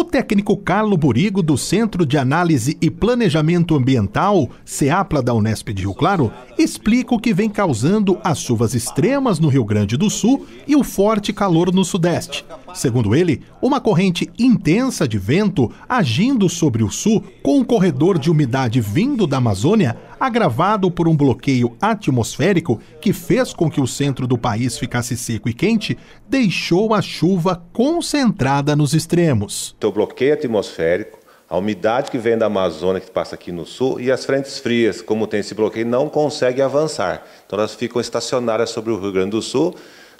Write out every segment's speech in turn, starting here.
O técnico Carlo Burigo, do Centro de Análise e Planejamento Ambiental, CEAPLA da Unesp de Rio Claro, explica o que vem causando as chuvas extremas no Rio Grande do Sul e o forte calor no Sudeste. Segundo ele, uma corrente intensa de vento agindo sobre o sul, com um corredor de umidade vindo da Amazônia, agravado por um bloqueio atmosférico que fez com que o centro do país ficasse seco e quente, deixou a chuva concentrada nos extremos. Então, o bloqueio atmosférico, a umidade que vem da Amazônia, que passa aqui no sul, e as frentes frias, como tem esse bloqueio, não conseguem avançar. Então, elas ficam estacionárias sobre o Rio Grande do Sul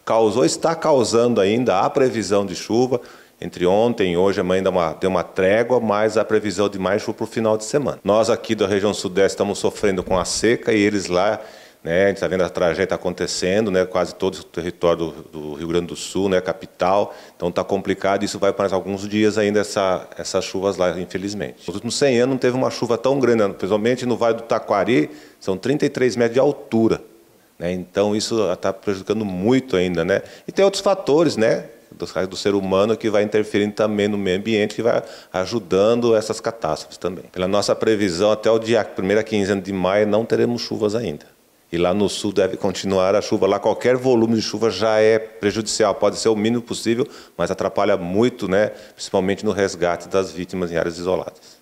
causou, está causando ainda, a previsão de chuva. Entre ontem e hoje, amanhã deu uma, deu uma trégua, mas a previsão de mais chuva para o final de semana. Nós aqui da região sudeste estamos sofrendo com a seca e eles lá né, a gente está vendo a trajeta acontecendo, né, quase todo o território do, do, Rio Grande do Sul, né, capital. Então está complicado, isso vai para alguns dias ainda essa, essas chuvas lá, infelizmente. Nos últimos 100 anos não teve uma chuva tão grande, né, principalmente no Vale do Taquari, são 33 metros de altura. Né? Então, isso está prejudicando muito ainda. Né? E tem outros fatores, né? do ser humano que vai interferindo também no meio ambiente, que vai ajudando essas catástrofes também. Pela nossa previsão, até o dia primeira quinzena de maio não teremos chuvas ainda. E lá no sul deve continuar a chuva. Lá qualquer volume de chuva já é prejudicial, pode ser o mínimo possível, mas atrapalha muito, né? principalmente no resgate das vítimas em áreas isoladas.